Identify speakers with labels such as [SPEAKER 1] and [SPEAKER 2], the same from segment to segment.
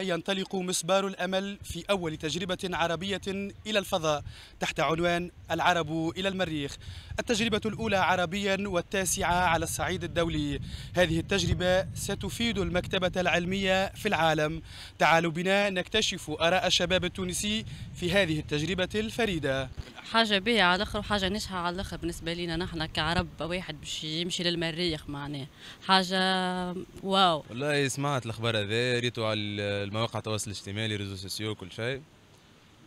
[SPEAKER 1] ينطلق مسبار الأمل في أول تجربة عربية إلى الفضاء تحت عنوان العرب إلى المريخ التجربة الأولى عربيا والتاسعة على الصعيد الدولي هذه التجربة ستفيد المكتبة العلمية في العالم تعالوا بنا نكتشف آراء الشباب التونسي في هذه التجربة الفريدة
[SPEAKER 2] حاجة بها على الآخر وحاجة نشها على الآخر بالنسبة لنا نحن كعرب واحد باش يمشي للمريخ معناه حاجة واو
[SPEAKER 3] والله سمعت الأخبار هذا ريتو على المواقع التواصل الاجتماعي ريزو سوسيو وكل شيء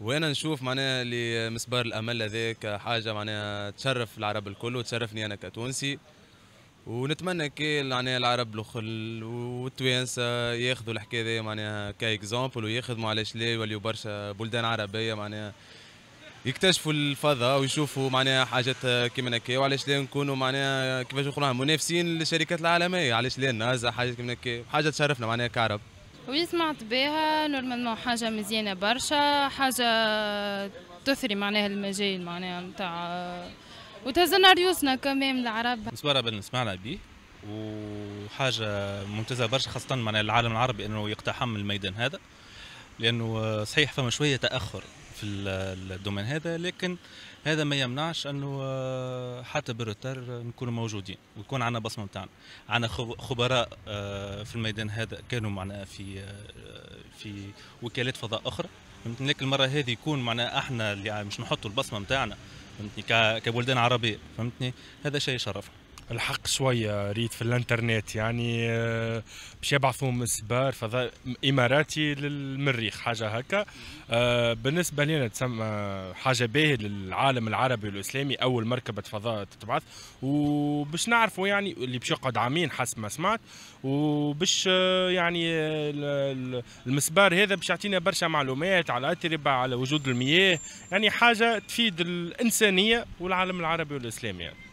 [SPEAKER 3] وانا نشوف معناها اللي مسبار الامل هذاك حاجه معناها تشرف العرب الكل وتشرفني انا كتونسي ونتمنى كي معناها يعني العرب الاخر والتوانسه ياخذوا الحكايه هذه معناها كاكزامبل ويخدموا على شلي يوليو برشا بلدان عربيه معناها يكتشفوا الفضاء ويشوفوا معناها حاجات كيما هكا وعلاش لا نكونوا معناها كيفاش نقولوها منافسين للشركات العالميه علاش لا نازا حاجات كيما هكا حاجه تشرفنا معناها كعرب
[SPEAKER 4] سمعت بها نورمالمون حاجه مزيانه برشا حاجه تثري معناها المجال معناها نتاع وتهزنا ريوسنا كمان العرب
[SPEAKER 5] مسبرة بالنسمع بيه وحاجه ممتازه برشا خاصه معناها العالم العربي انه يقتحم الميدان هذا لانه صحيح فما شويه تاخر في الدومين هذا لكن هذا ما يمنعش انه آه، حتى بروتر نكونوا موجودين ويكون عندنا بصمه نتاعنا عندنا خبراء آه، في الميدان هذا كانوا معنا في آه، في وكالات فضاء اخرى لكن المره هذه يكون معنا احنا اللي مش نحطوا البصمه نتاعنا فهمتني كبلدان عربيه فهمتني هذا شيء يشرفنا الحق شويه
[SPEAKER 6] آه، ريت في الانترنت يعني آه، باش يبعثوا من السبار فضاء اماراتي للمريخ حاجه هكا آه، بالنسبه لنا تسمى حاجه باهيه للعالم العربي والاسلامي اول مركبه فضاء تتبعث وباش نعرفوا يعني اللي باش يقعد عامين حسب ما سمعت وباش يعني المسبار هذا باش يعطينا برشا معلومات على الاتربه على وجود المياه يعني حاجه تفيد الانسانيه والعالم العربي والاسلامي يعني.